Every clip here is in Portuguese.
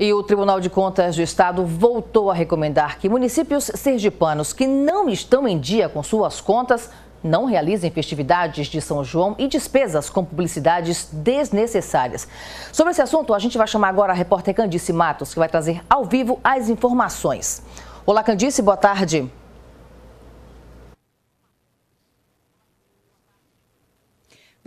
E o Tribunal de Contas do Estado voltou a recomendar que municípios sergipanos que não estão em dia com suas contas não realizem festividades de São João e despesas com publicidades desnecessárias. Sobre esse assunto, a gente vai chamar agora a repórter Candice Matos, que vai trazer ao vivo as informações. Olá, Candice, boa tarde.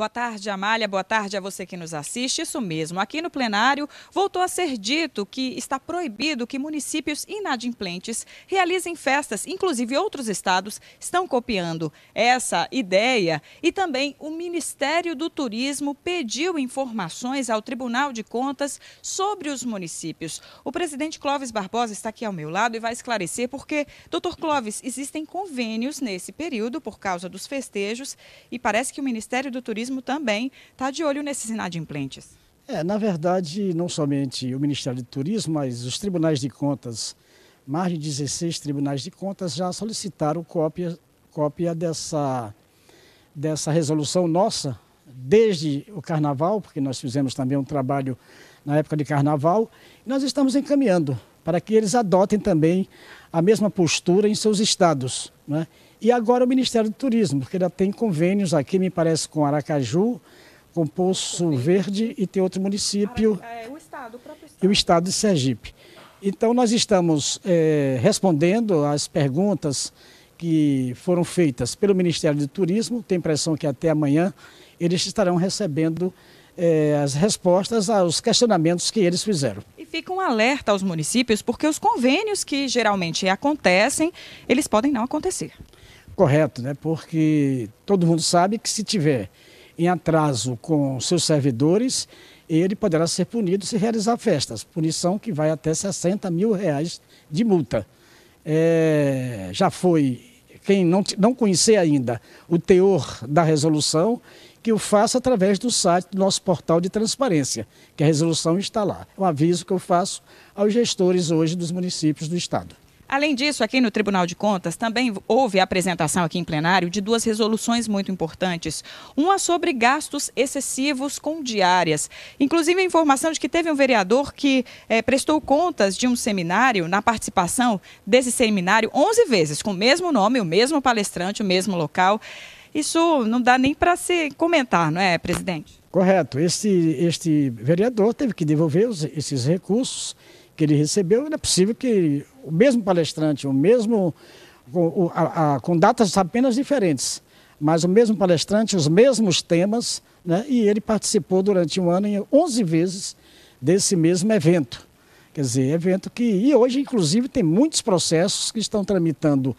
Boa tarde, Amália. Boa tarde a você que nos assiste. Isso mesmo. Aqui no plenário voltou a ser dito que está proibido que municípios inadimplentes realizem festas. Inclusive, outros estados estão copiando essa ideia. E também o Ministério do Turismo pediu informações ao Tribunal de Contas sobre os municípios. O presidente Clóvis Barbosa está aqui ao meu lado e vai esclarecer porque, doutor Clóvis, existem convênios nesse período por causa dos festejos e parece que o Ministério do Turismo turismo também está de olho nesses inadimplentes. É, na verdade, não somente o Ministério do Turismo, mas os tribunais de contas, mais de 16 tribunais de contas já solicitaram cópia, cópia dessa, dessa resolução nossa, desde o carnaval, porque nós fizemos também um trabalho na época de carnaval, e nós estamos encaminhando para que eles adotem também a mesma postura em seus estados. Né? E agora o Ministério do Turismo, porque ainda tem convênios aqui, me parece, com Aracaju, com Poço Verde e tem outro município. Ara... É, o estado, o próprio estado. E o estado de Sergipe. Então, nós estamos é, respondendo às perguntas que foram feitas pelo Ministério do Turismo. Tem impressão que até amanhã eles estarão recebendo é, as respostas aos questionamentos que eles fizeram. E fica um alerta aos municípios, porque os convênios que geralmente acontecem, eles podem não acontecer correto, né? porque todo mundo sabe que se tiver em atraso com seus servidores, ele poderá ser punido se realizar festas, punição que vai até 60 mil reais de multa. É, já foi, quem não, não conhecer ainda o teor da resolução, que o faça através do site do nosso portal de transparência, que a resolução está lá. É um aviso que eu faço aos gestores hoje dos municípios do Estado. Além disso, aqui no Tribunal de Contas também houve a apresentação aqui em plenário de duas resoluções muito importantes. Uma sobre gastos excessivos com diárias. Inclusive a informação de que teve um vereador que é, prestou contas de um seminário, na participação desse seminário, 11 vezes, com o mesmo nome, o mesmo palestrante, o mesmo local. Isso não dá nem para se comentar, não é, presidente? Correto. Este, este vereador teve que devolver os, esses recursos que ele recebeu, É possível que o mesmo palestrante, o mesmo com, a, a, com datas apenas diferentes, mas o mesmo palestrante, os mesmos temas, né? e ele participou durante um ano em 11 vezes desse mesmo evento. Quer dizer, evento que, e hoje, inclusive, tem muitos processos que estão tramitando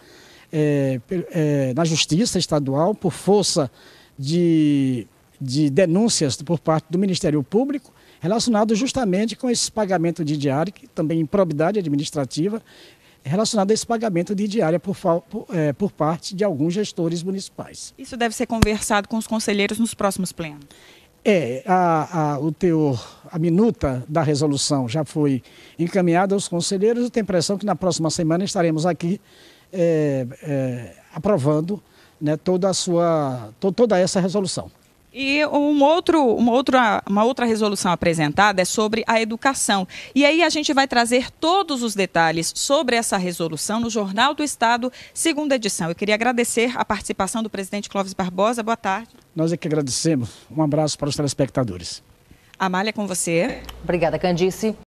é, é, na Justiça Estadual por força de, de denúncias por parte do Ministério Público relacionado justamente com esse pagamento de diária, que também improbidade administrativa, relacionado a esse pagamento de diária por, por, é, por, parte de alguns gestores municipais. Isso deve ser conversado com os conselheiros nos próximos plenos? É, a, a, o teor, a minuta da resolução já foi encaminhada aos conselheiros. Eu tenho a impressão que na próxima semana estaremos aqui é, é, aprovando né, toda, a sua, to, toda essa resolução. E um outro, uma, outra, uma outra resolução apresentada é sobre a educação. E aí a gente vai trazer todos os detalhes sobre essa resolução no Jornal do Estado, segunda edição. Eu queria agradecer a participação do presidente Clóvis Barbosa. Boa tarde. Nós é que agradecemos. Um abraço para os telespectadores. Amália, com você. Obrigada, Candice.